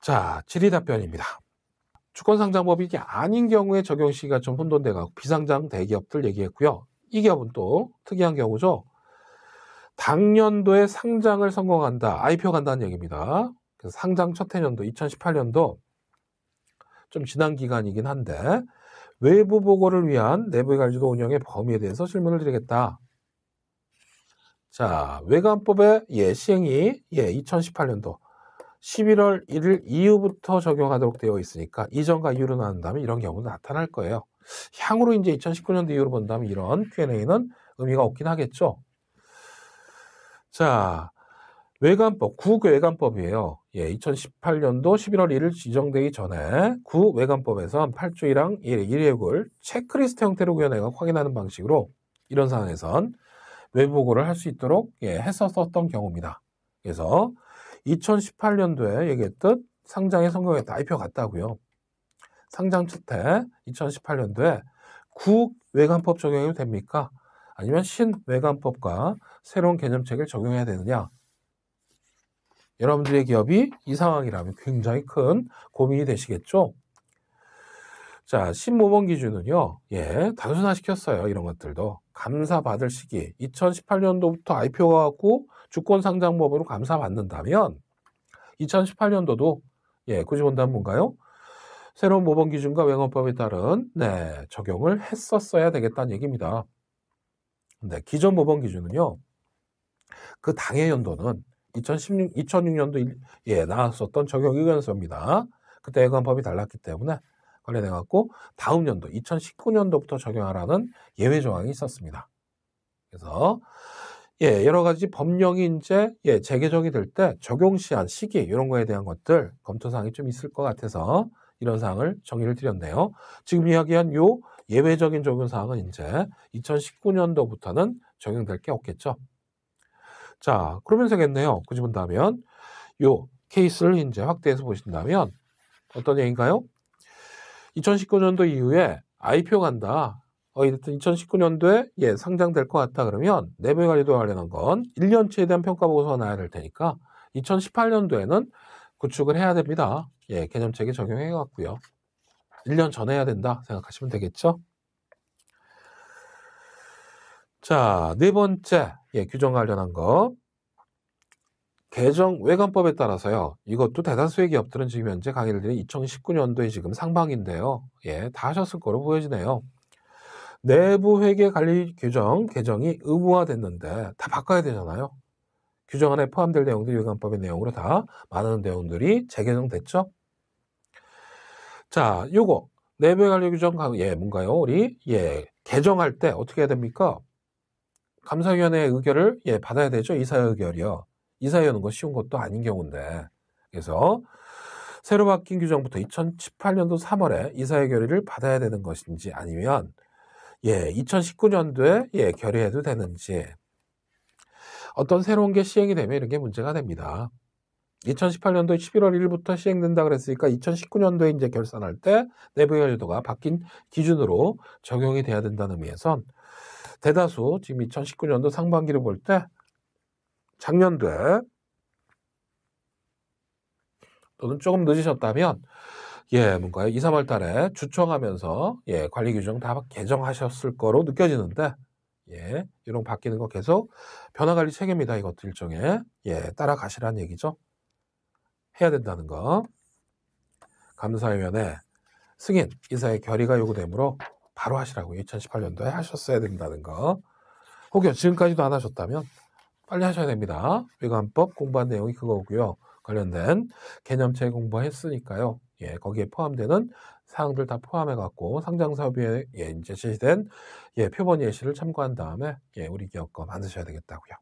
자, 질의 답변입니다. 주권상장법이 아닌 경우에 적용 시기가 좀 혼돈돼 가고 비상장 대기업들 얘기했고요. 이 기업은 또 특이한 경우죠. 당년도에 상장을 성공한다, IPO 간다는 얘기입니다. 그래서 상장 첫 해년도 2018년도 좀 지난 기간이긴 한데 외부 보고를 위한 내부의 관리도 운영의 범위에 대해서 질문을 드리겠다. 자, 외관법의 예, 시행이 예, 2018년도 11월 1일 이후부터 적용하도록 되어 있으니까 이전과 이후로 나눈다면 이런 경우는 나타날 거예요. 향후로 이제 2019년도 이후로 본다면 이런 Q&A는 의미가 없긴 하겠죠. 자, 외관법, 구외관법이에요. 예, 2018년도 11월 1일 지정되기 전에 구외관법에선 8조 1항 1, 1회국을 체크리스트 형태로 구현해가 확인하는 방식으로 이런 상황에선 외부고를할 수 있도록 예, 했었었던 경우입니다. 그래서 2018년도에 얘기했듯 상장의 성공에 IPO 갔다고요. 상장 첫해 2018년도에 국외관법 적용이 됩니까? 아니면 신외관법과 새로운 개념책을 적용해야 되느냐? 여러분들의 기업이 이 상황이라면 굉장히 큰 고민이 되시겠죠? 자, 신모범 기준은요, 예, 단순화 시켰어요. 이런 것들도. 감사받을 시기 2018년도부터 IPO가 갖고 주권상장법으로 감사받는다면 2018년도도 예, 굳이 본다면 뭔가요? 새로운 모범 기준과 외관법에 따른 네, 적용을 했었어야 되겠다는 얘기입니다. 네, 기존 모범 기준은요. 그 당해 연도는 2016, 2006년도 예, 나왔었던 적용 의견서입니다. 그때 외관법이 달랐기 때문에 관련해 갖고 다음 연도 2019년도부터 적용하라는 예외 조항이 있었습니다. 그래서 예, 여러 가지 법령이 이제 예, 재개정이 될 때 적용 시한, 시기 이런 거에 대한 것들 검토 사항이 좀 있을 것 같아서 이런 사항을 정의를 드렸네요. 지금 이야기한 요 예외적인 적용 사항은 이제 2019년도부터는 적용될 게 없겠죠. 자, 그러면 되겠네요. 그집본 다면 요 케이스를 이제 확대해서 보신다면 어떤 얘기인가요? 2019년도 이후에 IPO 간다. 어, 이랬던 2019년도에 예, 상장될 것 같다 그러면 내부 관리도 관련한 건 1년치에 대한 평가 보고서가 나야 될 테니까 2018년도에는 구축을 해야 됩니다. 예, 개념책에 적용해 갖고요. 1년 전에 해야 된다 생각하시면 되겠죠. 자, 네 번째, 예, 규정 관련한 것. 개정 외관법에 따라서요. 이것도 대다수의 기업들은 지금 현재 강의를 드린 2019년도에 지금 상반기인데요. 예, 다 하셨을 거로 보여지네요. 내부 회계 관리 규정 개정이 의무화됐는데 다 바꿔야 되잖아요. 규정 안에 포함될 내용들이 외관법의 내용으로 다 많은 내용들이 재개정됐죠. 자, 요거 내부 관리 규정 예 뭔가요? 우리 예 개정할 때 어떻게 해야 됩니까? 감사위원회 의결을 의예 받아야 되죠. 이사의결이요. 의 이사해오는 건 쉬운 것도 아닌 경우인데 그래서 새로 바뀐 규정부터 2018년도 3월에 이사의 결의를 받아야 되는 것인지 아니면 예 2019년도에 예 결의해도 되는지 어떤 새로운 게 시행이 되면 이런 게 문제가 됩니다. 2018년도 11월 1일부터 시행된다 그랬으니까 2019년도에 이제 결산할 때 내부 연료도가 바뀐 기준으로 적용이 돼야 된다는 의미에선 대다수 지금 2019년도 상반기를 볼때 작년도에 또는 조금 늦으셨다면 예, 뭔가 2, 3월 달에 주청하면서 예, 관리 규정 다 개정하셨을 거로 느껴지는데 예, 이런 바뀌는 거 계속 변화 관리 책계입니다 이것도 일종의 예, 따라가시라는 얘기죠. 해야 된다는 거. 감사위원회 승인 이사의 결의가 요구되므로 바로 하시라고 2018년도에 하셨어야 된다는 거. 혹여 지금까지도 안 하셨다면 빨리 하셔야 됩니다. 외관법 공부한 내용이 그거고요. 관련된 개념체 공부했으니까요. 예, 거기에 포함되는 사항들 다 포함해 갖고 상장 사업에 예, 이제 제시된 예, 표본 예시를 참고한 다음에 예, 우리 기업 거 만드셔야 되겠다고요.